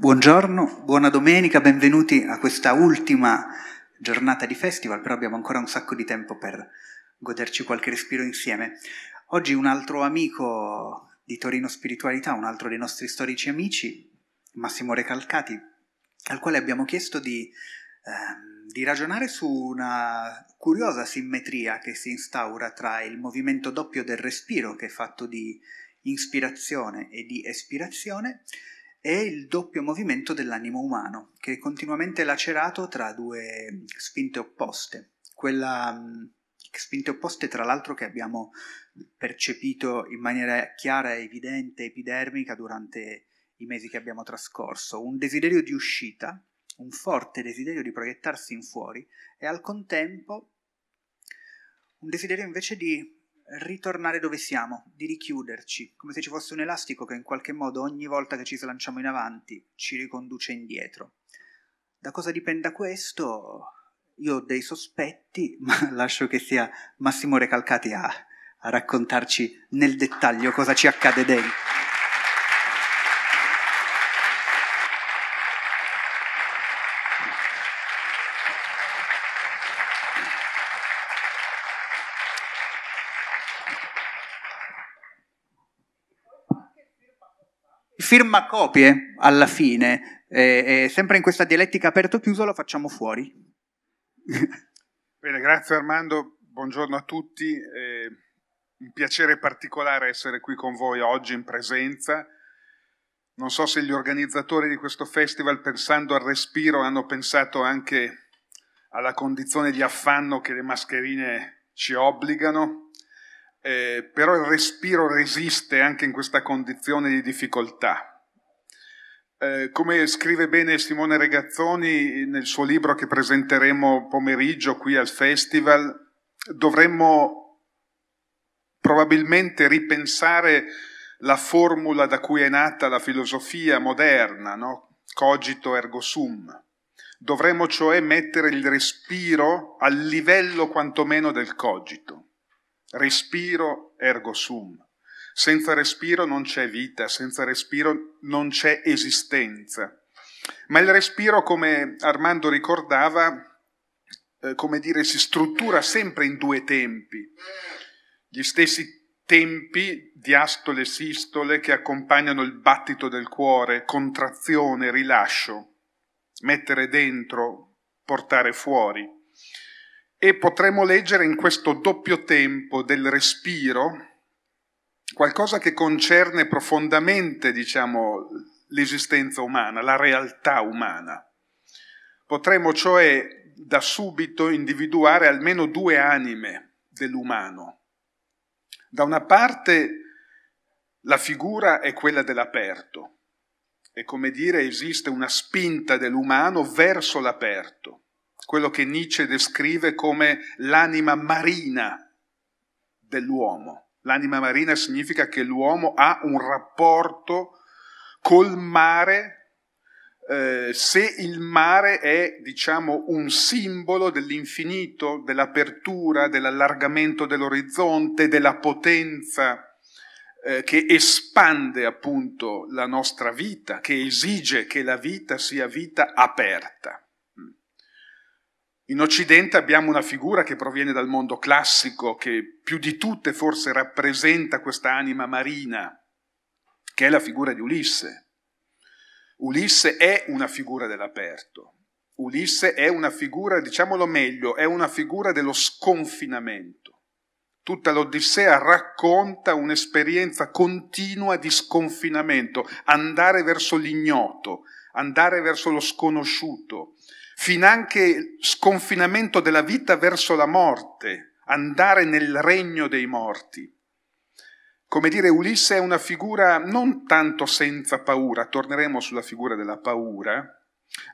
Buongiorno, buona domenica, benvenuti a questa ultima giornata di festival, però abbiamo ancora un sacco di tempo per goderci qualche respiro insieme. Oggi un altro amico di Torino Spiritualità, un altro dei nostri storici amici, Massimo Recalcati, al quale abbiamo chiesto di, eh, di ragionare su una curiosa simmetria che si instaura tra il movimento doppio del respiro, che è fatto di inspirazione e di espirazione, è il doppio movimento dell'animo umano, che è continuamente lacerato tra due spinte opposte. Quella spinte opposte, tra l'altro, che abbiamo percepito in maniera chiara, evidente, epidermica durante i mesi che abbiamo trascorso. Un desiderio di uscita, un forte desiderio di proiettarsi in fuori e al contempo un desiderio invece di ritornare dove siamo, di richiuderci, come se ci fosse un elastico che in qualche modo ogni volta che ci slanciamo in avanti ci riconduce indietro. Da cosa dipenda questo? Io ho dei sospetti, ma lascio che sia Massimo Recalcati a, a raccontarci nel dettaglio cosa ci accade dentro. firma copie alla fine, e, e sempre in questa dialettica aperto-chiuso, lo facciamo fuori. Bene, grazie Armando, buongiorno a tutti. È un piacere particolare essere qui con voi oggi in presenza. Non so se gli organizzatori di questo festival, pensando al respiro, hanno pensato anche alla condizione di affanno che le mascherine ci obbligano eh, però il respiro resiste anche in questa condizione di difficoltà. Eh, come scrive bene Simone Regazzoni nel suo libro che presenteremo pomeriggio qui al festival, dovremmo probabilmente ripensare la formula da cui è nata la filosofia moderna, no? cogito ergo sum. Dovremmo cioè mettere il respiro al livello quantomeno del cogito. Respiro ergo sum. Senza respiro non c'è vita, senza respiro non c'è esistenza. Ma il respiro, come Armando ricordava, eh, come dire, si struttura sempre in due tempi. Gli stessi tempi, diastole e sistole, che accompagnano il battito del cuore, contrazione, rilascio, mettere dentro, portare fuori e potremmo leggere in questo doppio tempo del respiro qualcosa che concerne profondamente, diciamo, l'esistenza umana, la realtà umana. Potremmo cioè da subito individuare almeno due anime dell'umano. Da una parte la figura è quella dell'aperto, è come dire esiste una spinta dell'umano verso l'aperto quello che Nietzsche descrive come l'anima marina dell'uomo. L'anima marina significa che l'uomo ha un rapporto col mare, eh, se il mare è, diciamo, un simbolo dell'infinito, dell'apertura, dell'allargamento dell'orizzonte, della potenza eh, che espande appunto la nostra vita, che esige che la vita sia vita aperta. In Occidente abbiamo una figura che proviene dal mondo classico, che più di tutte forse rappresenta questa anima marina, che è la figura di Ulisse. Ulisse è una figura dell'aperto, Ulisse è una figura, diciamolo meglio, è una figura dello sconfinamento. Tutta l'Odissea racconta un'esperienza continua di sconfinamento, andare verso l'ignoto, andare verso lo sconosciuto, finanche sconfinamento della vita verso la morte, andare nel regno dei morti. Come dire, Ulisse è una figura non tanto senza paura, torneremo sulla figura della paura,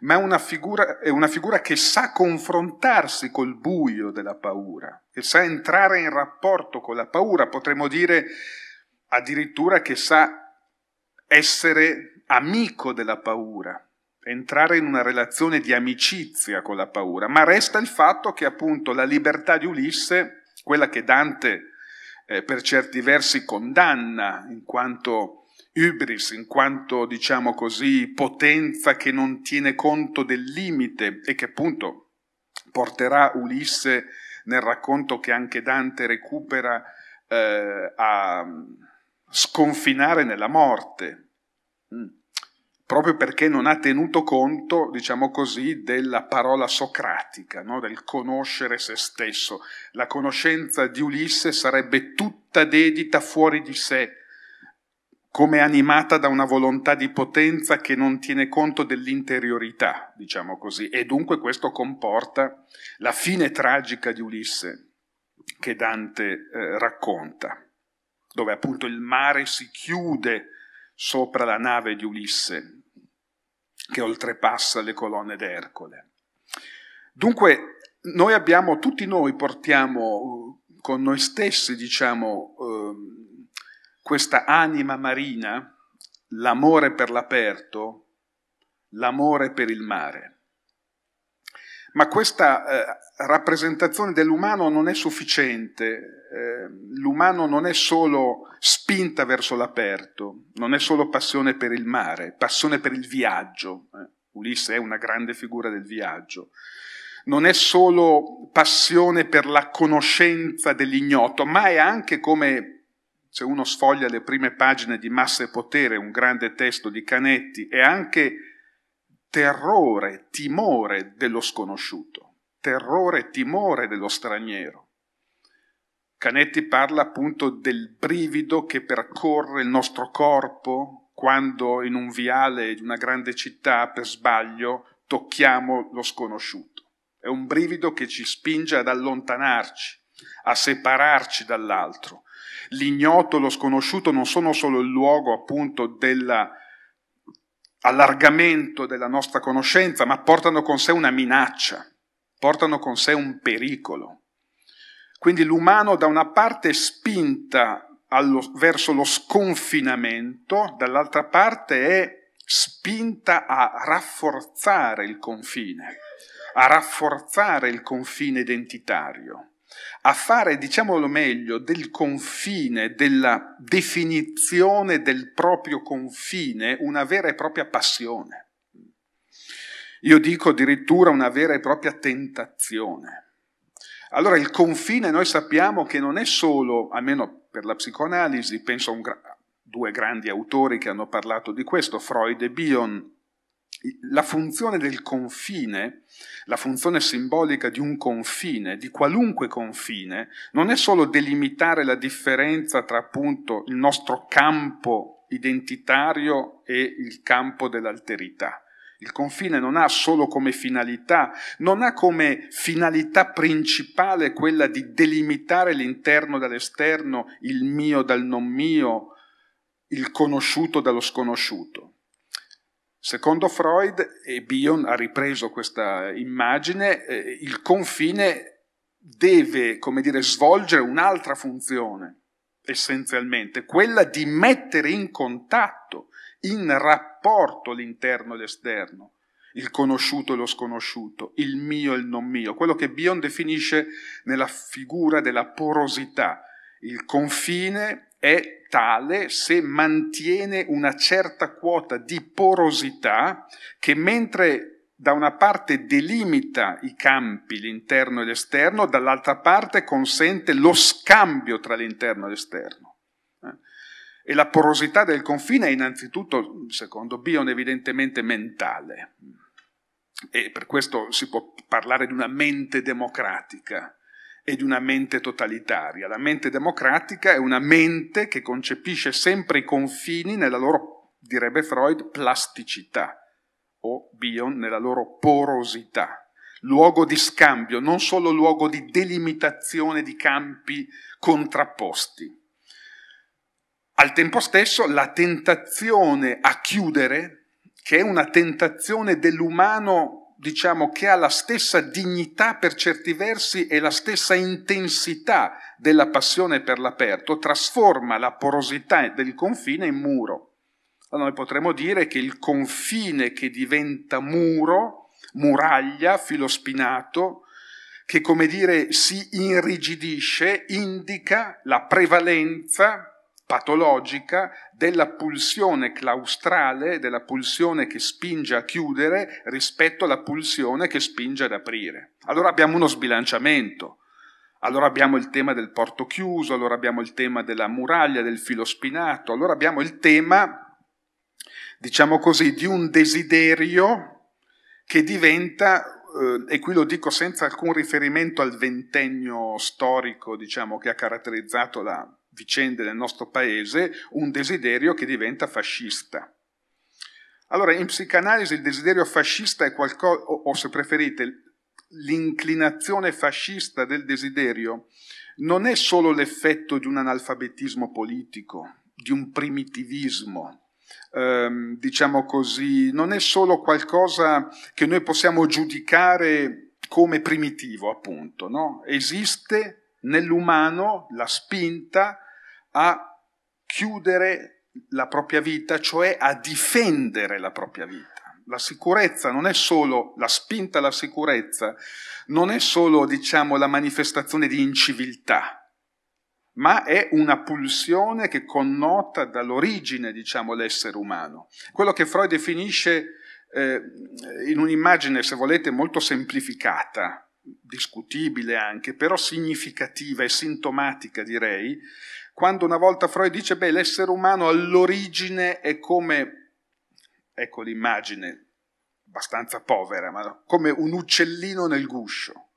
ma è una figura, è una figura che sa confrontarsi col buio della paura che sa entrare in rapporto con la paura, potremmo dire addirittura che sa essere amico della paura entrare in una relazione di amicizia con la paura, ma resta il fatto che appunto la libertà di Ulisse, quella che Dante eh, per certi versi condanna in quanto ibris, in quanto diciamo così potenza che non tiene conto del limite e che appunto porterà Ulisse nel racconto che anche Dante recupera eh, a sconfinare nella morte. Mm proprio perché non ha tenuto conto, diciamo così, della parola socratica, no? del conoscere se stesso. La conoscenza di Ulisse sarebbe tutta dedita fuori di sé, come animata da una volontà di potenza che non tiene conto dell'interiorità, diciamo così, e dunque questo comporta la fine tragica di Ulisse che Dante eh, racconta, dove appunto il mare si chiude sopra la nave di Ulisse che oltrepassa le colonne d'Ercole. Dunque, noi abbiamo, tutti noi portiamo eh, con noi stessi, diciamo, ehm, questa anima marina, l'amore per l'aperto, l'amore per il mare ma questa eh, rappresentazione dell'umano non è sufficiente, eh, l'umano non è solo spinta verso l'aperto, non è solo passione per il mare, passione per il viaggio, eh, Ulisse è una grande figura del viaggio, non è solo passione per la conoscenza dell'ignoto, ma è anche come se uno sfoglia le prime pagine di Massa e Potere, un grande testo di Canetti, è anche terrore, timore dello sconosciuto, terrore, timore dello straniero. Canetti parla appunto del brivido che percorre il nostro corpo quando in un viale di una grande città per sbaglio tocchiamo lo sconosciuto. È un brivido che ci spinge ad allontanarci, a separarci dall'altro. L'ignoto, lo sconosciuto non sono solo il luogo appunto della allargamento della nostra conoscenza, ma portano con sé una minaccia, portano con sé un pericolo. Quindi l'umano da una parte è spinta allo, verso lo sconfinamento, dall'altra parte è spinta a rafforzare il confine, a rafforzare il confine identitario a fare, diciamolo meglio, del confine, della definizione del proprio confine, una vera e propria passione. Io dico addirittura una vera e propria tentazione. Allora il confine noi sappiamo che non è solo, almeno per la psicoanalisi, penso a gra- due grandi autori che hanno parlato di questo, Freud e Bion, la funzione del confine, la funzione simbolica di un confine, di qualunque confine, non è solo delimitare la differenza tra appunto il nostro campo identitario e il campo dell'alterità. Il confine non ha solo come finalità, non ha come finalità principale quella di delimitare l'interno dall'esterno, il mio dal non mio, il conosciuto dallo sconosciuto Secondo Freud, e Bion ha ripreso questa immagine, eh, il confine deve, come dire, svolgere un'altra funzione, essenzialmente, quella di mettere in contatto, in rapporto l'interno e l'esterno, il conosciuto e lo sconosciuto, il mio e il non mio, quello che Bion definisce nella figura della porosità, il confine è tale se mantiene una certa quota di porosità che mentre da una parte delimita i campi, l'interno e l'esterno, dall'altra parte consente lo scambio tra l'interno e l'esterno. Eh? E la porosità del confine è innanzitutto, secondo Bion, evidentemente mentale. E per questo si può parlare di una mente democratica, e di una mente totalitaria. La mente democratica è una mente che concepisce sempre i confini nella loro, direbbe Freud, plasticità o Bion nella loro porosità, luogo di scambio, non solo luogo di delimitazione di campi contrapposti. Al tempo stesso la tentazione a chiudere, che è una tentazione dell'umano diciamo, che ha la stessa dignità per certi versi e la stessa intensità della passione per l'aperto, trasforma la porosità del confine in muro. Allora noi potremmo dire che il confine che diventa muro, muraglia, filo spinato, che come dire si irrigidisce, indica la prevalenza patologica della pulsione claustrale, della pulsione che spinge a chiudere rispetto alla pulsione che spinge ad aprire. Allora abbiamo uno sbilanciamento. Allora abbiamo il tema del porto chiuso, allora abbiamo il tema della muraglia, del filo spinato, allora abbiamo il tema, diciamo così, di un desiderio che diventa, eh, e qui lo dico senza alcun riferimento al ventennio storico, diciamo, che ha caratterizzato la, vicende del nostro paese un desiderio che diventa fascista. Allora, in psicanalisi il desiderio fascista è qualcosa, o, o se preferite, l'inclinazione fascista del desiderio non è solo l'effetto di un analfabetismo politico, di un primitivismo, ehm, diciamo così, non è solo qualcosa che noi possiamo giudicare come primitivo, appunto, no? esiste nell'umano la spinta a chiudere la propria vita, cioè a difendere la propria vita. La sicurezza non è solo, la spinta alla sicurezza non è solo, diciamo, la manifestazione di inciviltà, ma è una pulsione che connota dall'origine, diciamo, l'essere umano. Quello che Freud definisce eh, in un'immagine, se volete, molto semplificata, discutibile anche, però significativa e sintomatica, direi, quando una volta Freud dice, beh, l'essere umano all'origine è come, ecco l'immagine, abbastanza povera, ma come un uccellino nel guscio.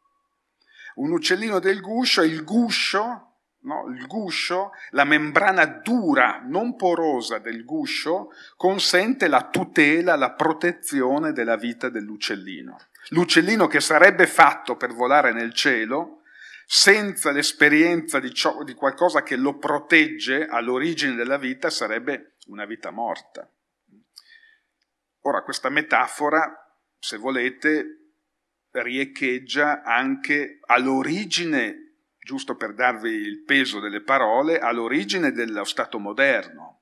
Un uccellino del guscio, il guscio, no? il guscio, la membrana dura, non porosa del guscio, consente la tutela, la protezione della vita dell'uccellino. L'uccellino che sarebbe fatto per volare nel cielo, senza l'esperienza di, ciò, di qualcosa che lo protegge all'origine della vita sarebbe una vita morta. Ora, questa metafora, se volete, riecheggia anche all'origine, giusto per darvi il peso delle parole, all'origine dello Stato moderno,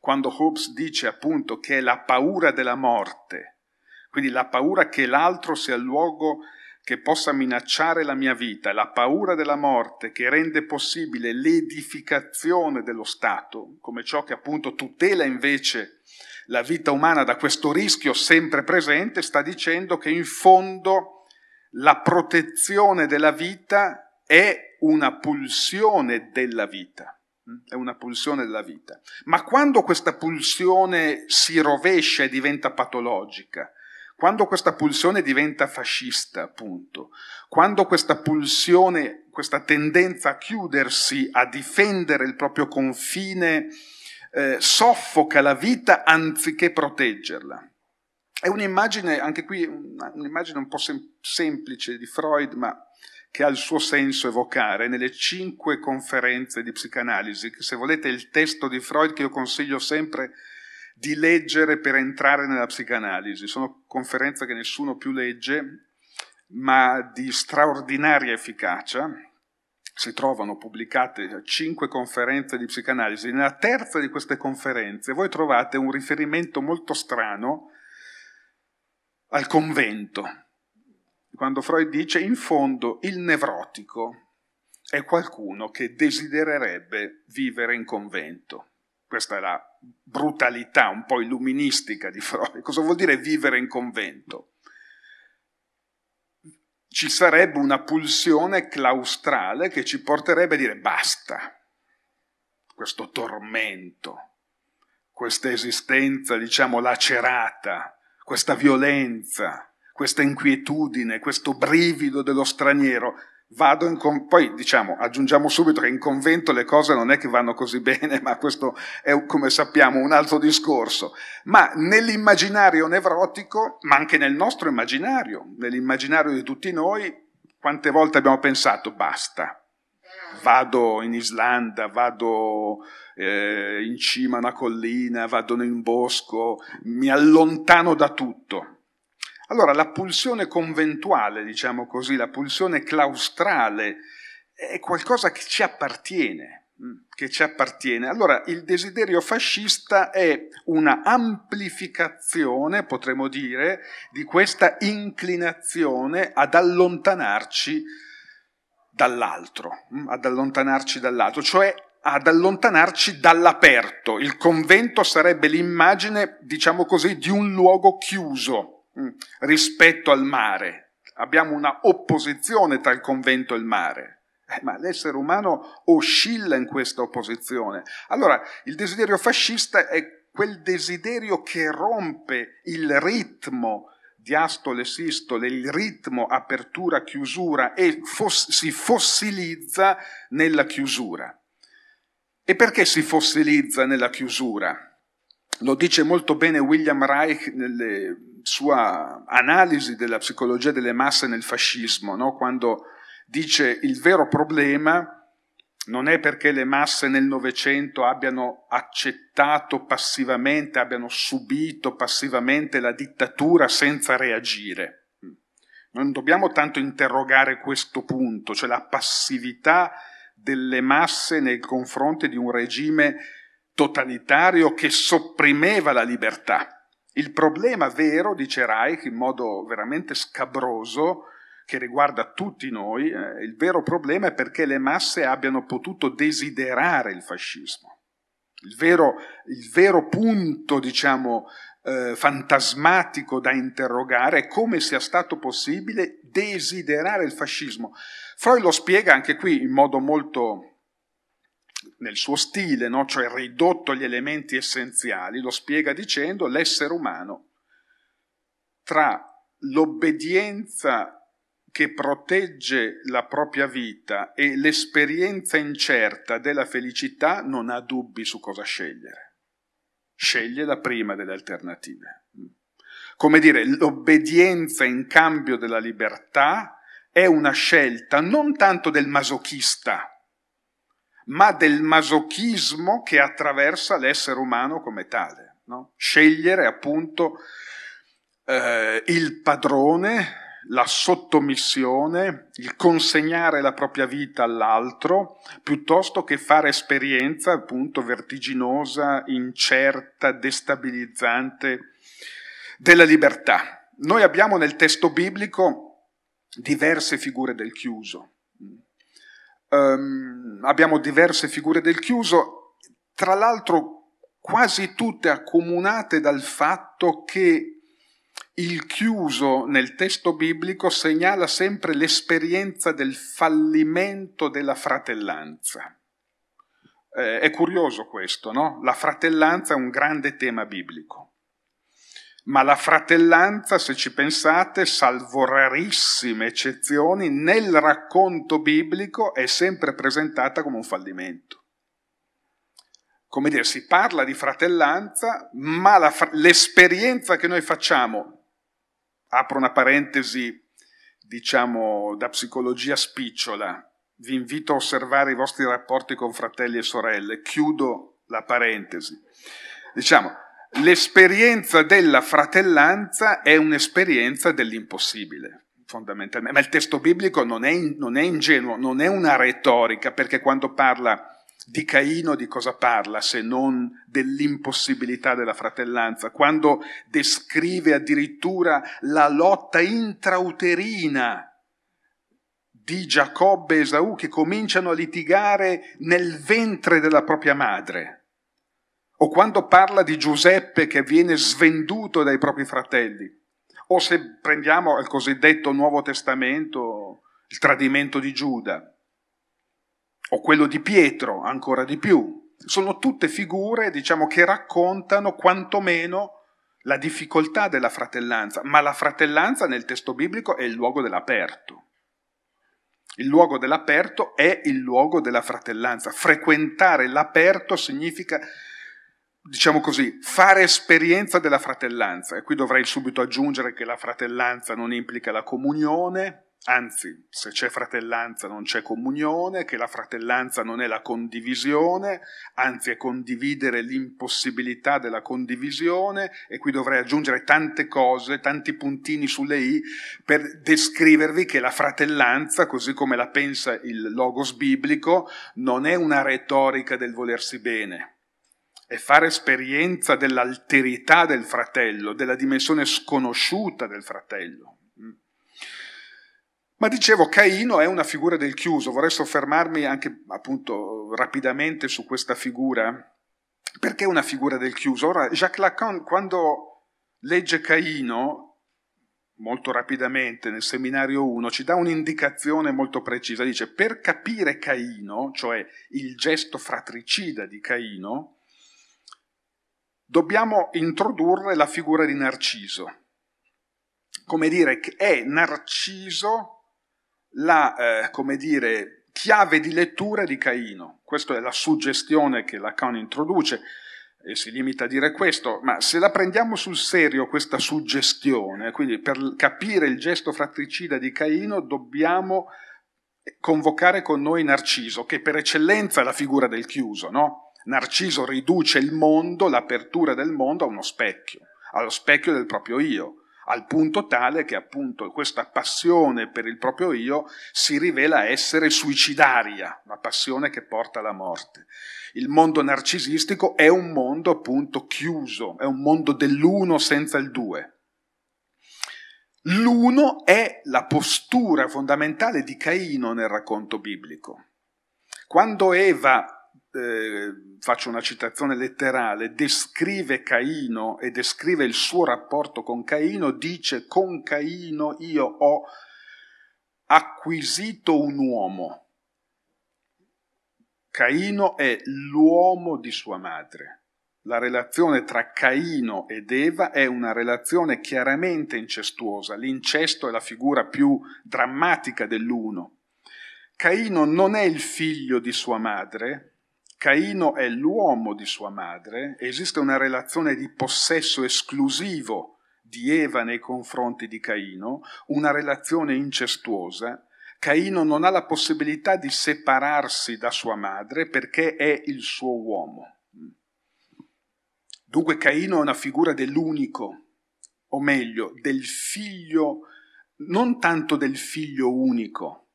quando Hobbes dice appunto che è la paura della morte, quindi la paura che l'altro sia il luogo che possa minacciare la mia vita, la paura della morte che rende possibile l'edificazione dello Stato, come ciò che appunto tutela invece la vita umana da questo rischio sempre presente, sta dicendo che in fondo la protezione della vita è una pulsione della vita, mm? è una pulsione della vita. Ma quando questa pulsione si rovescia e diventa patologica, quando questa pulsione diventa fascista, appunto, quando questa pulsione, questa tendenza a chiudersi, a difendere il proprio confine, eh, soffoca la vita anziché proteggerla. È un'immagine, anche qui, un'immagine un po' sem- semplice di Freud, ma che ha il suo senso evocare nelle cinque conferenze di psicanalisi, che se volete il testo di Freud che io consiglio sempre di leggere per entrare nella psicanalisi. Sono conferenze che nessuno più legge, ma di straordinaria efficacia. Si trovano pubblicate cinque conferenze di psicanalisi. Nella terza di queste conferenze voi trovate un riferimento molto strano al convento, quando Freud dice in fondo il nevrotico è qualcuno che desidererebbe vivere in convento. Questa è la brutalità un po' illuministica di Freud. Cosa vuol dire vivere in convento? Ci sarebbe una pulsione claustrale che ci porterebbe a dire basta questo tormento, questa esistenza, diciamo, lacerata, questa violenza, questa inquietudine, questo brivido dello straniero con... poi diciamo, aggiungiamo subito che in convento le cose non è che vanno così bene, ma questo è come sappiamo un altro discorso. Ma nell'immaginario nevrotico, ma anche nel nostro immaginario, nell'immaginario di tutti noi, quante volte abbiamo pensato basta, vado in Islanda, vado eh, in cima a una collina, vado in un bosco, mi allontano da tutto. Allora la pulsione conventuale, diciamo così, la pulsione claustrale è qualcosa che ci appartiene, mm, che ci appartiene. Allora, il desiderio fascista è una amplificazione, potremmo dire, di questa inclinazione ad allontanarci dall'altro, mm, ad allontanarci dall'altro, cioè ad allontanarci dall'aperto. Il convento sarebbe l'immagine, diciamo così, di un luogo chiuso Mm, rispetto al mare. Abbiamo una opposizione tra il convento e il mare. Eh, ma l'essere umano oscilla in questa opposizione. Allora, il desiderio fascista è quel desiderio che rompe il ritmo diastole, sistole, il ritmo apertura, chiusura e fos- si fossilizza nella chiusura. E perché si fossilizza nella chiusura? Lo dice molto bene William Reich nella sua analisi della psicologia delle masse nel fascismo, no? quando dice il vero problema non è perché le masse nel Novecento abbiano accettato passivamente, abbiano subito passivamente la dittatura senza reagire. Non dobbiamo tanto interrogare questo punto, cioè la passività delle masse nei confronti di un regime totalitario che sopprimeva la libertà. Il problema vero, dice Reich, in modo veramente scabroso, che riguarda tutti noi, eh, il vero problema è perché le masse abbiano potuto desiderare il fascismo. Il vero, il vero punto, diciamo, eh, fantasmatico da interrogare è come sia stato possibile desiderare il fascismo. Freud lo spiega anche qui in modo molto nel suo stile, no? cioè ridotto agli elementi essenziali, lo spiega dicendo l'essere umano tra l'obbedienza che protegge la propria vita e l'esperienza incerta della felicità non ha dubbi su cosa scegliere. Sceglie la prima delle alternative. Come dire, l'obbedienza in cambio della libertà è una scelta non tanto del masochista, ma del masochismo che attraversa l'essere umano come tale. No? Scegliere appunto eh, il padrone, la sottomissione, il consegnare la propria vita all'altro, piuttosto che fare esperienza appunto vertiginosa, incerta, destabilizzante della libertà. Noi abbiamo nel testo biblico diverse figure del chiuso ehm, abbiamo diverse figure del chiuso, tra l'altro quasi tutte accomunate dal fatto che il chiuso nel testo biblico segnala sempre l'esperienza del fallimento della fratellanza. Eh, è curioso questo, no? La fratellanza è un grande tema biblico ma la fratellanza, se ci pensate, salvo rarissime eccezioni, nel racconto biblico è sempre presentata come un fallimento. Come dire, si parla di fratellanza, ma la, l'esperienza che noi facciamo, apro una parentesi, diciamo, da psicologia spicciola, vi invito a osservare i vostri rapporti con fratelli e sorelle, chiudo la parentesi. Diciamo, l'esperienza della fratellanza è un'esperienza dell'impossibile. Fondamentalmente, ma il testo biblico non è, non è ingenuo, non è una retorica, perché quando parla di Caino di cosa parla se non dell'impossibilità della fratellanza, quando descrive addirittura la lotta intrauterina di Giacobbe e Esaù che cominciano a litigare nel ventre della propria madre o quando parla di Giuseppe che viene svenduto dai propri fratelli, o se prendiamo il cosiddetto Nuovo Testamento, il tradimento di Giuda, o quello di Pietro, ancora di più. Sono tutte figure, diciamo, che raccontano quantomeno la difficoltà della fratellanza, ma la fratellanza nel testo biblico è il luogo dell'aperto. Il luogo dell'aperto è il luogo della fratellanza. Frequentare l'aperto significa diciamo così, fare esperienza della fratellanza. E qui dovrei subito aggiungere che la fratellanza non implica la comunione, anzi, se c'è fratellanza non c'è comunione, che la fratellanza non è la condivisione, anzi è condividere l'impossibilità della condivisione, e qui dovrei aggiungere tante cose, tanti puntini sulle i, per descrivervi che la fratellanza, così come la pensa il logos biblico, non è una retorica del volersi bene e fare esperienza dell'alterità del fratello, della dimensione sconosciuta del fratello. Mm. Ma dicevo, Caino è una figura del chiuso, vorrei soffermarmi anche appunto rapidamente su questa figura. Perché una figura del chiuso? Ora, Jacques Lacan quando legge Caino molto rapidamente nel seminario 1 ci dà un'indicazione molto precisa, dice per capire Caino, cioè il gesto fratricida di Caino, dobbiamo introdurre la figura di Narciso. Come dire, è Narciso la eh, come dire, chiave di lettura di Caino. Questa è la suggestione che Lacan introduce e si limita a dire questo, ma se la prendiamo sul serio questa suggestione, quindi per capire il gesto fratricida di Caino dobbiamo convocare con noi Narciso, che per eccellenza è la figura del chiuso, no? Narciso riduce il mondo, l'apertura del mondo a uno specchio, allo specchio del proprio io, al punto tale che appunto questa passione per il proprio io si rivela essere suicidaria, una passione che porta alla morte. Il mondo narcisistico è un mondo appunto chiuso, è un mondo dell'uno senza il due. L'uno è la postura fondamentale di Caino nel racconto biblico. Quando Eva eh, faccio una citazione letterale, descrive Caino e descrive il suo rapporto con Caino, dice con Caino io ho acquisito un uomo. Caino è l'uomo di sua madre. La relazione tra Caino ed Eva è una relazione chiaramente incestuosa. L'incesto è la figura più drammatica dell'uno. Caino non è il figlio di sua madre, Caino è l'uomo di sua madre, esiste una relazione di possesso esclusivo di Eva nei confronti di Caino, una relazione incestuosa. Caino non ha la possibilità di separarsi da sua madre perché è il suo uomo. Dunque Caino è una figura dell'unico, o meglio, del figlio, non tanto del figlio unico,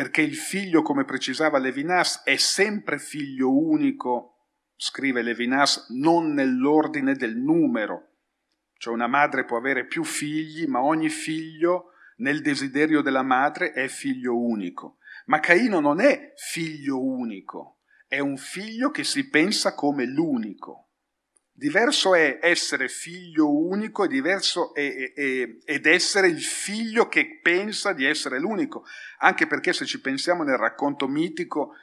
perché il figlio, come precisava Levinas, è sempre figlio unico, scrive Levinas, non nell'ordine del numero. Cioè una madre può avere più figli, ma ogni figlio nel desiderio della madre è figlio unico. Ma Caino non è figlio unico, è un figlio che si pensa come l'unico. Diverso è essere figlio unico e ed essere il figlio che pensa di essere l'unico, anche perché se ci pensiamo nel racconto mitico,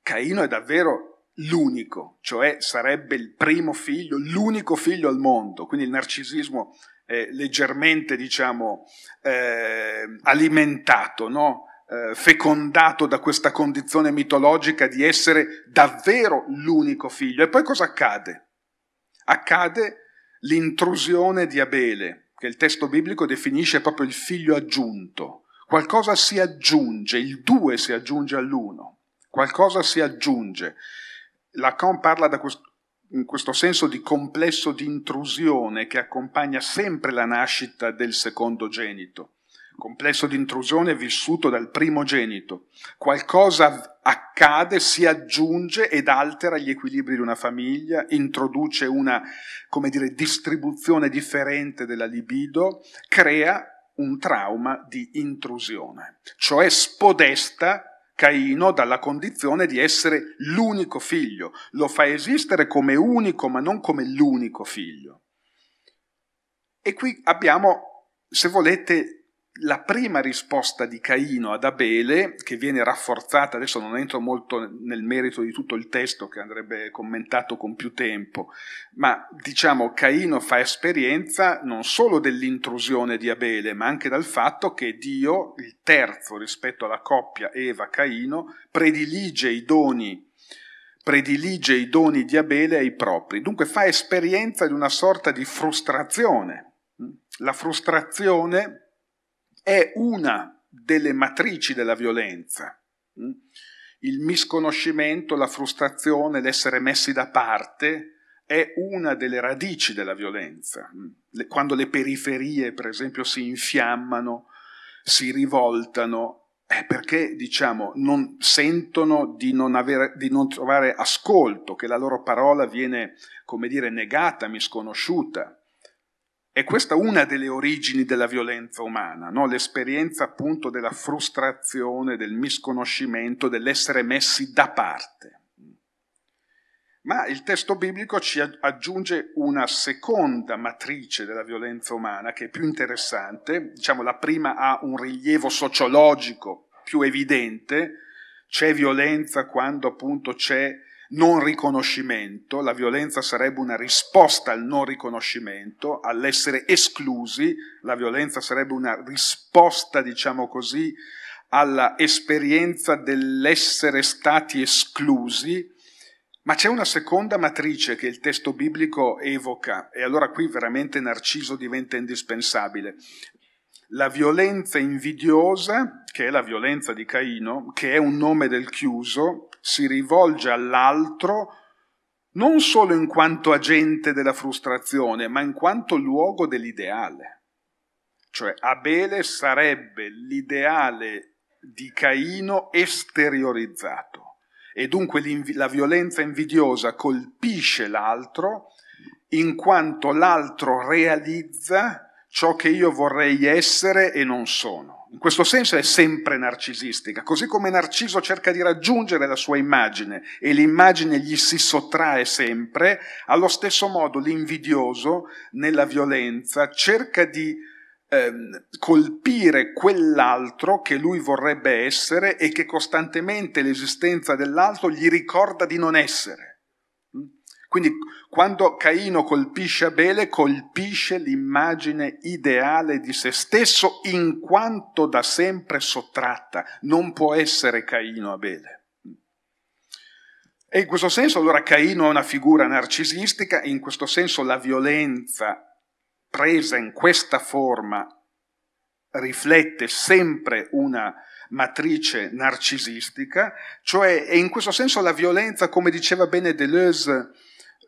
Caino è davvero l'unico, cioè sarebbe il primo figlio, l'unico figlio al mondo, quindi il narcisismo è leggermente, diciamo, eh, alimentato, no? eh, fecondato da questa condizione mitologica di essere davvero l'unico figlio. E poi cosa accade? accade l'intrusione di Abele, che il testo biblico definisce proprio il figlio aggiunto. Qualcosa si aggiunge, il due si aggiunge all'uno, qualcosa si aggiunge. Lacan parla questo, in questo senso di complesso di intrusione che accompagna sempre la nascita del secondo genito complesso di intrusione vissuto dal primogenito. Qualcosa accade, si aggiunge ed altera gli equilibri di una famiglia, introduce una, come dire, distribuzione differente della libido, crea un trauma di intrusione, cioè spodesta Caino dalla condizione di essere l'unico figlio, lo fa esistere come unico ma non come l'unico figlio. E qui abbiamo, se volete, la prima risposta di Caino ad Abele, che viene rafforzata, adesso non entro molto nel merito di tutto il testo che andrebbe commentato con più tempo, ma diciamo Caino fa esperienza non solo dell'intrusione di Abele, ma anche dal fatto che Dio, il terzo rispetto alla coppia Eva-Caino, predilige i doni predilige i doni di Abele ai propri, dunque fa esperienza di una sorta di frustrazione. La frustrazione è una delle matrici della violenza. Mm? Il misconoscimento, la frustrazione, l'essere messi da parte è una delle radici della violenza. Mm? Quando le periferie, per esempio, si infiammano, si rivoltano, è perché diciamo, non sentono di non, avere, di non trovare ascolto, che la loro parola viene, come dire, negata, misconosciuta e questa è una delle origini della violenza umana, no? l'esperienza appunto della frustrazione, del misconoscimento, dell'essere messi da parte. Ma il testo biblico ci aggiunge una seconda matrice della violenza umana che è più interessante, diciamo la prima ha un rilievo sociologico più evidente, c'è violenza quando appunto c'è non riconoscimento, la violenza sarebbe una risposta al non riconoscimento, all'essere esclusi, la violenza sarebbe una risposta, diciamo così, alla esperienza dell'essere stati esclusi, ma c'è una seconda matrice che il testo biblico evoca e allora qui veramente Narciso diventa indispensabile. La violenza invidiosa, che è la violenza di Caino, che è un nome del chiuso, si rivolge all'altro non solo in quanto agente della frustrazione, ma in quanto luogo dell'ideale. Cioè Abele sarebbe l'ideale di Caino esteriorizzato e dunque la violenza invidiosa colpisce l'altro in quanto l'altro realizza ciò che io vorrei essere e non sono in questo senso è sempre narcisistica, così come Narciso cerca di raggiungere la sua immagine e l'immagine gli si sottrae sempre, allo stesso modo l'invidioso nella violenza cerca di ehm, colpire quell'altro che lui vorrebbe essere e che costantemente l'esistenza dell'altro gli ricorda di non essere. Quindi quando Caino colpisce Abele, colpisce l'immagine ideale di se stesso in quanto da sempre sottratta. Non può essere Caino Abele. E in questo senso allora Caino è una figura narcisistica, in questo senso la violenza presa in questa forma riflette sempre una matrice narcisistica, cioè e in questo senso la violenza, come diceva bene Deleuze,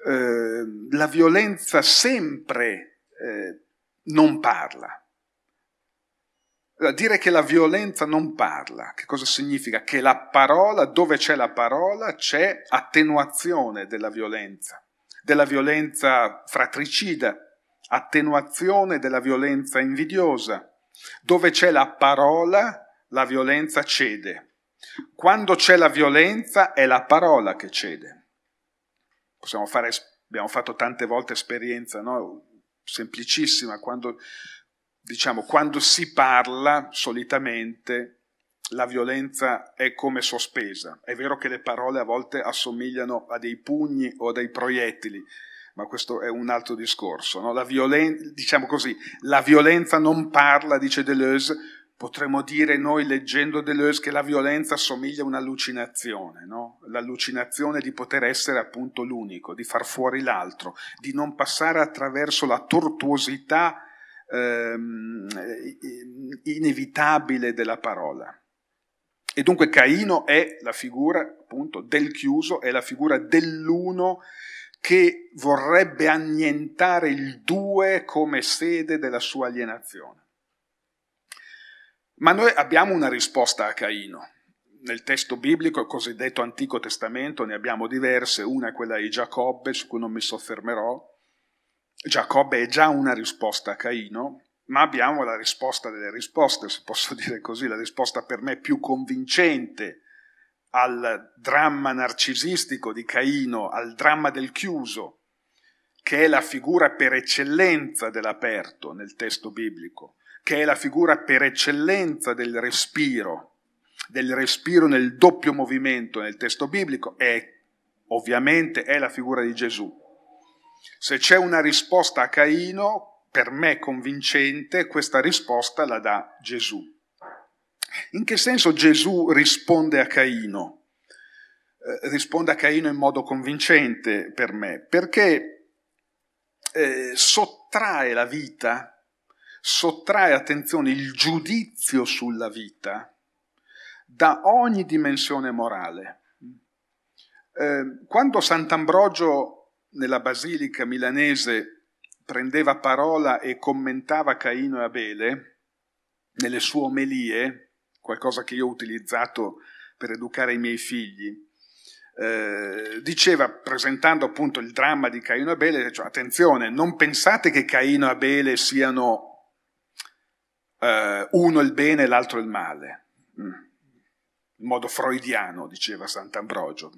Ehm, la violenza sempre eh, non parla. Dire che la violenza non parla, che cosa significa? Che la parola, dove c'è la parola, c'è attenuazione della violenza, della violenza fratricida, attenuazione della violenza invidiosa. Dove c'è la parola, la violenza cede. Quando c'è la violenza, è la parola che cede possiamo fare, abbiamo fatto tante volte esperienza no? semplicissima, quando, diciamo, quando si parla solitamente la violenza è come sospesa. È vero che le parole a volte assomigliano a dei pugni o a dei proiettili, ma questo è un altro discorso. No? La violen- diciamo così, la violenza non parla, dice Deleuze, potremmo dire noi leggendo Deleuze che la violenza assomiglia a un'allucinazione, no? l'allucinazione di poter essere appunto l'unico, di far fuori l'altro, di non passare attraverso la tortuosità ehm, eh, inevitabile della parola. E dunque Caino è la figura appunto del chiuso, è la figura dell'uno che vorrebbe annientare il due come sede della sua alienazione. Ma noi abbiamo una risposta a Caino. Nel testo biblico, il cosiddetto Antico Testamento, ne abbiamo diverse. Una è quella di Giacobbe, su cui non mi soffermerò. Giacobbe è già una risposta a Caino, ma abbiamo la risposta delle risposte, se posso dire così, la risposta per me più convincente al dramma narcisistico di Caino, al dramma del chiuso, che è la figura per eccellenza dell'aperto nel testo biblico che è la figura per eccellenza del respiro, del respiro nel doppio movimento nel testo biblico, è ovviamente è la figura di Gesù. Se c'è una risposta a Caino, per me convincente, questa risposta la dà Gesù. In che senso Gesù risponde a Caino? Eh, risponde a Caino in modo convincente per me, perché eh, sottrae la vita sottrae attenzione il giudizio sulla vita da ogni dimensione morale. Eh, quando Sant'Ambrogio nella basilica milanese prendeva parola e commentava Caino e Abele, nelle sue omelie, qualcosa che io ho utilizzato per educare i miei figli, eh, diceva, presentando appunto il dramma di Caino e Abele, cioè, attenzione, non pensate che Caino e Abele siano eh, uno il bene e l'altro il male, mm. in modo freudiano, diceva Sant'Ambrogio,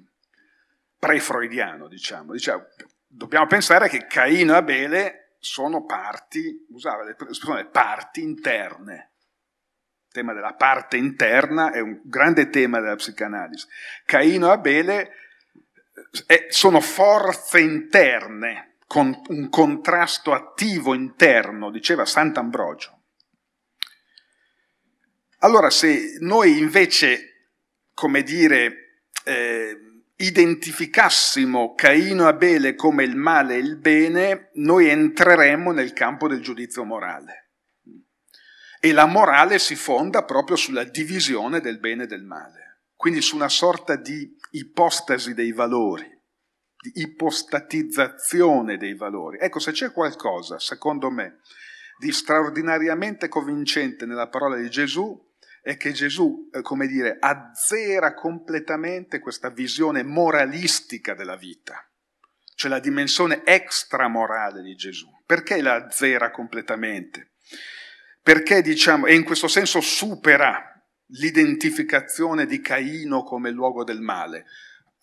pre-freudiano, diciamo. diciamo. Dobbiamo pensare che Caino e Abele sono parti, usava l'espressione parti interne. Il tema della parte interna è un grande tema della psicanalisi. Caino e Abele eh, eh, sono forze interne, con un contrasto attivo interno, diceva Sant'Ambrogio. Allora se noi invece, come dire, eh, identificassimo Caino e Abele come il male e il bene, noi entreremmo nel campo del giudizio morale. E la morale si fonda proprio sulla divisione del bene e del male, quindi su una sorta di ipostasi dei valori, di ipostatizzazione dei valori. Ecco, se c'è qualcosa, secondo me, di straordinariamente convincente nella parola di Gesù, è che Gesù, eh, come dire, azzera completamente questa visione moralistica della vita, cioè la dimensione extramorale di Gesù. Perché la azzera completamente? Perché, diciamo, e in questo senso supera l'identificazione di Caino come luogo del male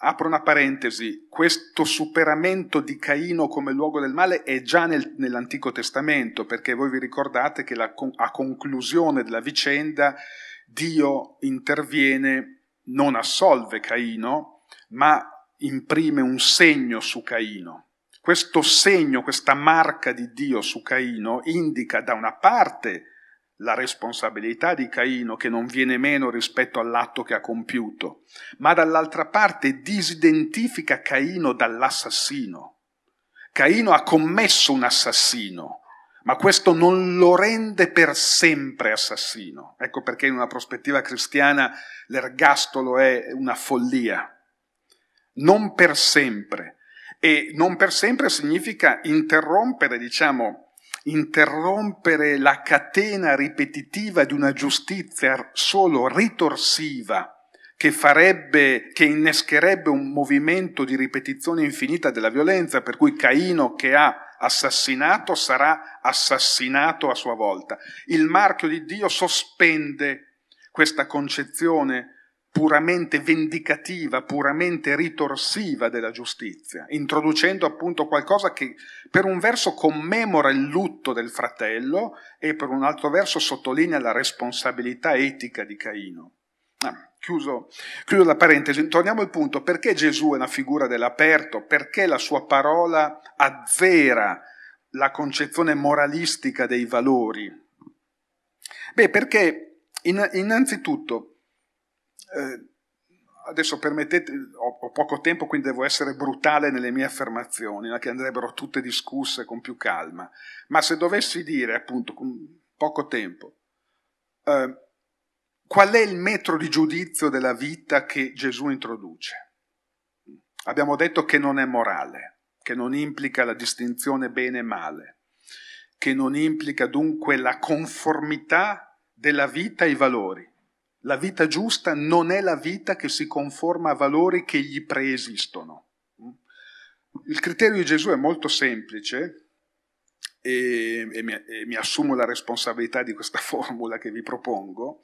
apro una parentesi, questo superamento di Caino come luogo del male è già nel, nell'Antico Testamento, perché voi vi ricordate che la, a conclusione della vicenda Dio interviene, non assolve Caino, ma imprime un segno su Caino. Questo segno, questa marca di Dio su Caino indica da una parte la responsabilità di Caino che non viene meno rispetto all'atto che ha compiuto, ma dall'altra parte disidentifica Caino dall'assassino. Caino ha commesso un assassino, ma questo non lo rende per sempre assassino. Ecco perché in una prospettiva cristiana l'ergastolo è una follia. Non per sempre. E non per sempre significa interrompere, diciamo, interrompere la catena ripetitiva di una giustizia solo ritorsiva che, farebbe, che innescherebbe un movimento di ripetizione infinita della violenza, per cui Caino che ha assassinato sarà assassinato a sua volta. Il marchio di Dio sospende questa concezione puramente vendicativa, puramente ritorsiva della giustizia, introducendo appunto qualcosa che per un verso commemora il lutto del fratello e per un altro verso sottolinea la responsabilità etica di Caino. Ah, chiuso, chiudo la parentesi, torniamo al punto, perché Gesù è una figura dell'aperto, perché la sua parola azzera la concezione moralistica dei valori? Beh, perché innanzitutto eh, adesso permettete, ho, ho, poco tempo, quindi devo essere brutale nelle mie affermazioni, che andrebbero tutte discusse con più calma, ma se dovessi dire, appunto, con poco tempo, eh, qual è il metro di giudizio della vita che Gesù introduce? Abbiamo detto che non è morale, che non implica la distinzione bene e male, che non implica dunque la conformità della vita ai valori la vita giusta non è la vita che si conforma a valori che gli preesistono. Il criterio di Gesù è molto semplice e, e, mi, e mi assumo la responsabilità di questa formula che vi propongo.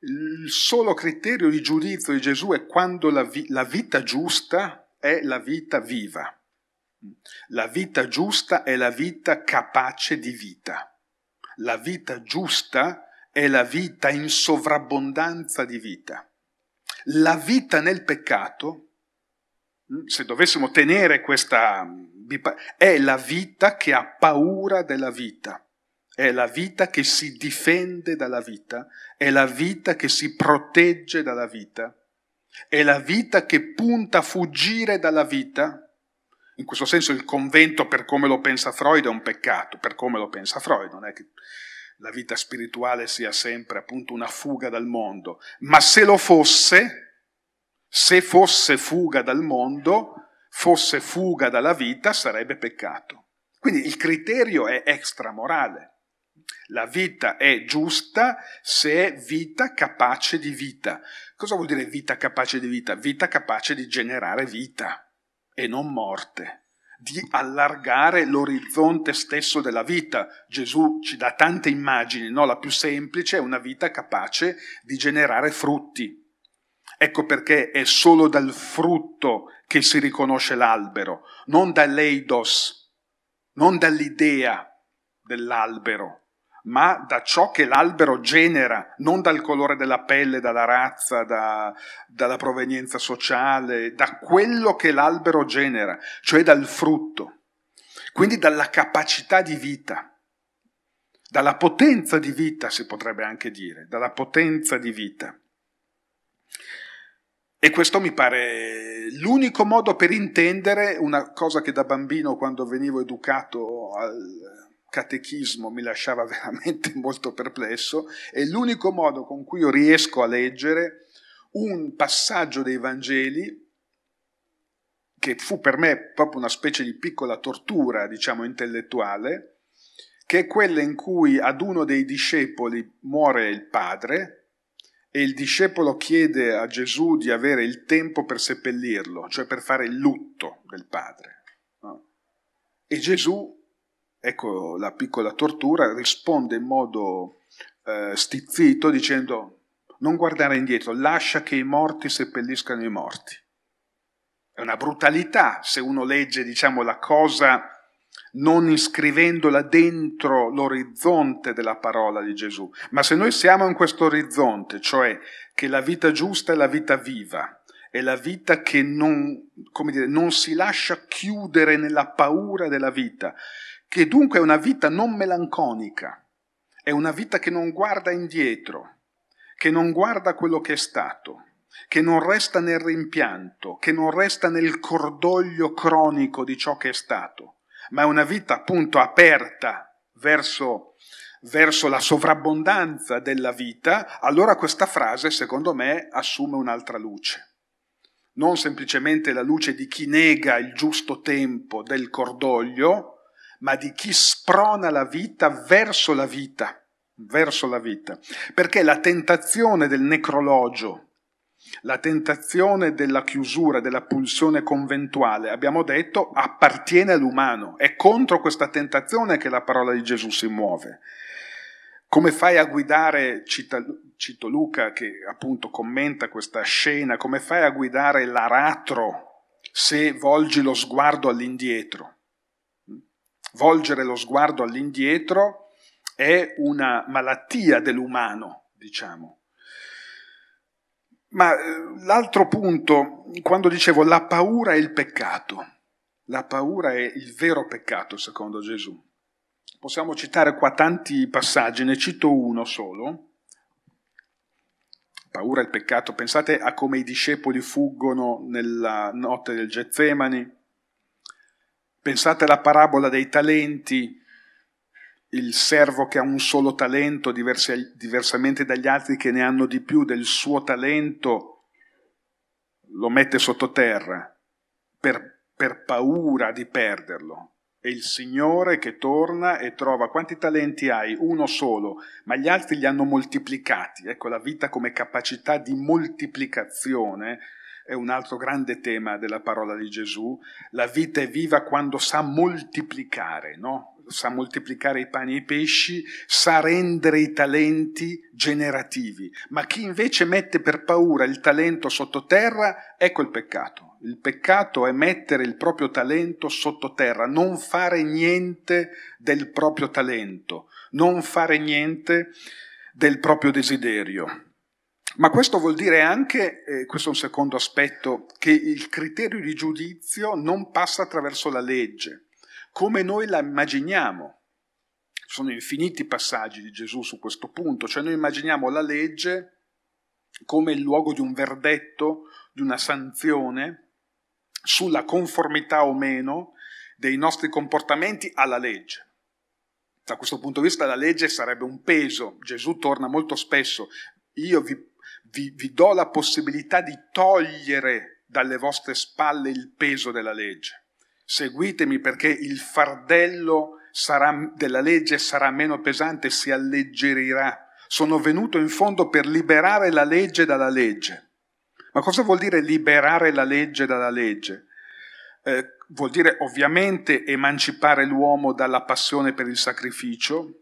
Il solo criterio di giudizio di Gesù è quando la, vi, la vita giusta è la vita viva. La vita giusta è la vita capace di vita. La vita giusta è la vita in sovrabbondanza di vita. La vita nel peccato, mm, se dovessimo tenere questa, mm, è la vita che ha paura della vita, è la vita che si difende dalla vita, è la vita che si protegge dalla vita, è la vita che punta a fuggire dalla vita. In questo senso il convento, per come lo pensa Freud, è un peccato, per come lo pensa Freud, non è che la vita spirituale sia sempre appunto una fuga dal mondo, ma se lo fosse, se fosse fuga dal mondo, fosse fuga dalla vita, sarebbe peccato. Quindi il criterio è extramorale. La vita è giusta se è vita capace di vita. Cosa vuol dire vita capace di vita? Vita capace di generare vita e non morte di allargare l'orizzonte stesso della vita. Gesù ci dà tante immagini, no? la più semplice è una vita capace di generare frutti. Ecco perché è solo dal frutto che si riconosce l'albero, non dall'eidos, non dall'idea dell'albero ma da ciò che l'albero genera, non dal colore della pelle, dalla razza, da, dalla provenienza sociale, da quello che l'albero genera, cioè dal frutto, quindi dalla capacità di vita, dalla potenza di vita si potrebbe anche dire, dalla potenza di vita. E questo mi pare l'unico modo per intendere una cosa che da bambino, quando venivo educato al, catechismo mi lasciava veramente molto perplesso è l'unico modo con cui io riesco a leggere un passaggio dei Vangeli che fu per me proprio una specie di piccola tortura, diciamo, intellettuale, che è quella in cui ad uno dei discepoli muore il padre e il discepolo chiede a Gesù di avere il tempo per seppellirlo, cioè per fare il lutto del padre. E Gesù ecco la piccola tortura, risponde in modo eh, stizzito dicendo non guardare indietro, lascia che i morti seppelliscano i morti. È una brutalità se uno legge diciamo, la cosa non iscrivendola dentro l'orizzonte della parola di Gesù. Ma se noi siamo in questo orizzonte, cioè che la vita giusta è la vita viva, è la vita che non, dire, non si lascia chiudere nella paura della vita, che dunque è una vita non melanconica, è una vita che non guarda indietro, che non guarda quello che è stato, che non resta nel rimpianto, che non resta nel cordoglio cronico di ciò che è stato, ma è una vita appunto aperta verso, verso la sovrabbondanza della vita, allora questa frase secondo me assume un'altra luce non semplicemente la luce di chi nega il giusto tempo del cordoglio, ma di chi sprona la vita verso la vita, verso la vita. Perché la tentazione del necrologio, la tentazione della chiusura, della pulsione conventuale, abbiamo detto, appartiene all'umano. È contro questa tentazione che la parola di Gesù si muove. Come fai a guidare, cita, cito Luca che appunto commenta questa scena, come fai a guidare l'aratro se volgi lo sguardo all'indietro? volgere lo sguardo all'indietro è una malattia dell'umano, diciamo. Ma eh, l'altro punto, quando dicevo la paura è il peccato, la paura è il vero peccato secondo Gesù. Possiamo citare qua tanti passaggi, ne cito uno solo. Paura è il peccato, pensate a come i discepoli fuggono nella notte del Getsemani, Pensate alla parabola dei talenti, il servo che ha un solo talento, diversi, diversamente dagli altri che ne hanno di più del suo talento, lo mette sottoterra per, per paura di perderlo. E il Signore che torna e trova quanti talenti hai? Uno solo, ma gli altri li hanno moltiplicati. Ecco la vita come capacità di moltiplicazione è un altro grande tema della parola di Gesù. La vita è viva quando sa moltiplicare, no? sa moltiplicare i pani e i pesci, sa rendere i talenti generativi, ma chi invece mette per paura il talento sottoterra, ecco il peccato. Il peccato è mettere il proprio talento sottoterra, non fare niente del proprio talento, non fare niente del proprio desiderio. Ma questo vuol dire anche, eh, questo è un secondo aspetto, che il criterio di giudizio non passa attraverso la legge, come noi la immaginiamo. Ci sono infiniti passaggi di Gesù su questo punto, cioè noi immaginiamo la legge come il luogo di un verdetto, di una sanzione sulla conformità o meno dei nostri comportamenti alla legge. Da questo punto di vista la legge sarebbe un peso, Gesù torna molto spesso, io vi vi, vi do la possibilità di togliere dalle vostre spalle il peso della legge. Seguitemi perché il fardello sarà, della legge sarà meno pesante, si alleggerirà. Sono venuto in fondo per liberare la legge dalla legge. Ma cosa vuol dire liberare la legge dalla legge? Eh, vuol dire ovviamente emancipare l'uomo dalla passione per il sacrificio,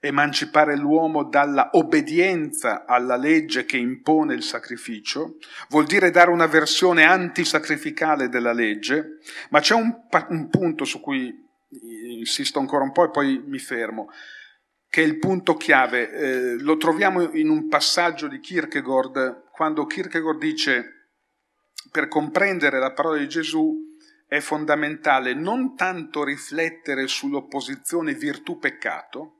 emancipare l'uomo dalla obbedienza alla legge che impone il sacrificio, vuol dire dare una versione antisacrificale della legge, ma c'è un, un punto su cui insisto ancora un po' e poi mi fermo, che è il punto chiave. Eh, lo troviamo in un passaggio di Kierkegaard, quando Kierkegaard dice per comprendere la parola di Gesù è fondamentale non tanto riflettere sull'opposizione virtù-peccato,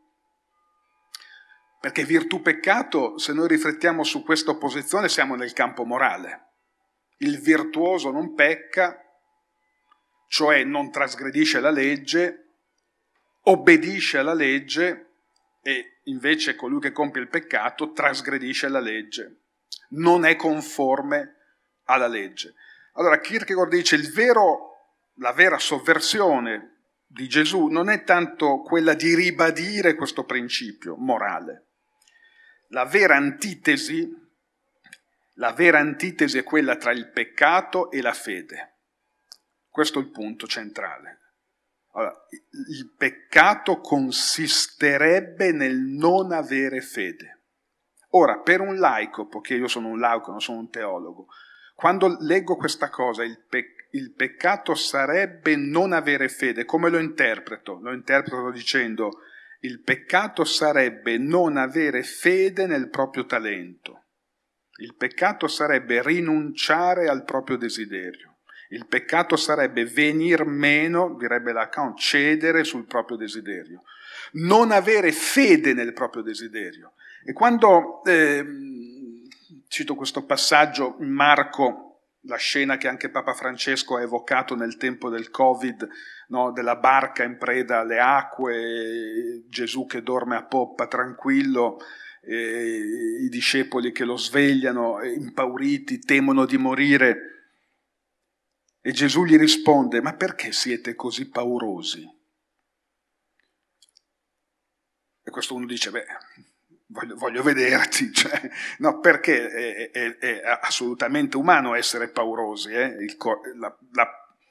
perché virtù peccato, se noi riflettiamo su questa opposizione, siamo nel campo morale. Il virtuoso non pecca, cioè non trasgredisce la legge, obbedisce alla legge e invece colui che compie il peccato trasgredisce la legge, non è conforme alla legge. Allora Kierkegaard dice vero, la vera sovversione di Gesù non è tanto quella di ribadire questo principio morale, la vera antitesi, la vera antitesi è quella tra il peccato e la fede. Questo è il punto centrale. Allora, il peccato consisterebbe nel non avere fede. Ora, per un laico, poiché io sono un laico, non sono un teologo, quando leggo questa cosa, il, pe- il peccato sarebbe non avere fede, come lo interpreto? Lo interpreto dicendo il peccato sarebbe non avere fede nel proprio talento. Il peccato sarebbe rinunciare al proprio desiderio. Il peccato sarebbe venir meno, direbbe Lacan, cedere sul proprio desiderio. Non avere fede nel proprio desiderio. E quando, eh, cito questo passaggio Marco la scena che anche Papa Francesco ha evocato nel tempo del Covid, no? della barca in preda alle acque, Gesù che dorme a poppa tranquillo, i discepoli che lo svegliano, impauriti, temono di morire. E Gesù gli risponde, ma perché siete così paurosi? E questo uno dice, beh, voglio, voglio vederti, cioè, no, perché è, è, è, assolutamente umano essere paurosi, eh? Il, la, la,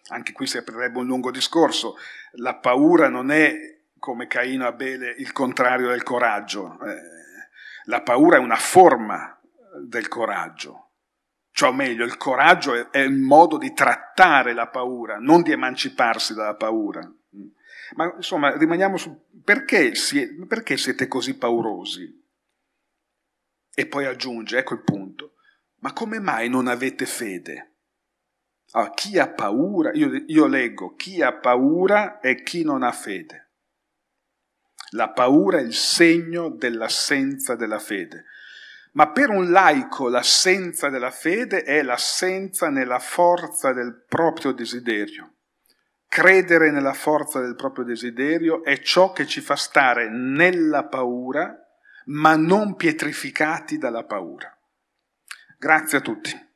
anche qui si aprirebbe un lungo discorso, la paura non è come Caino e Abele il contrario del coraggio, eh, la paura è una forma del coraggio, cioè o meglio, il coraggio è, è il modo di trattare la paura, non di emanciparsi dalla paura. Ma insomma, rimaniamo su perché, si, perché siete così paurosi? E poi aggiunge, ecco il punto, ma come mai non avete fede? Allora, ah, chi ha paura, io, io leggo, chi ha paura è chi non ha fede. La paura è il segno dell'assenza della fede. Ma per un laico l'assenza della fede è l'assenza nella forza del proprio desiderio. Credere nella forza del proprio desiderio è ciò che ci fa stare nella paura ma non pietrificati dalla paura. Grazie a tutti.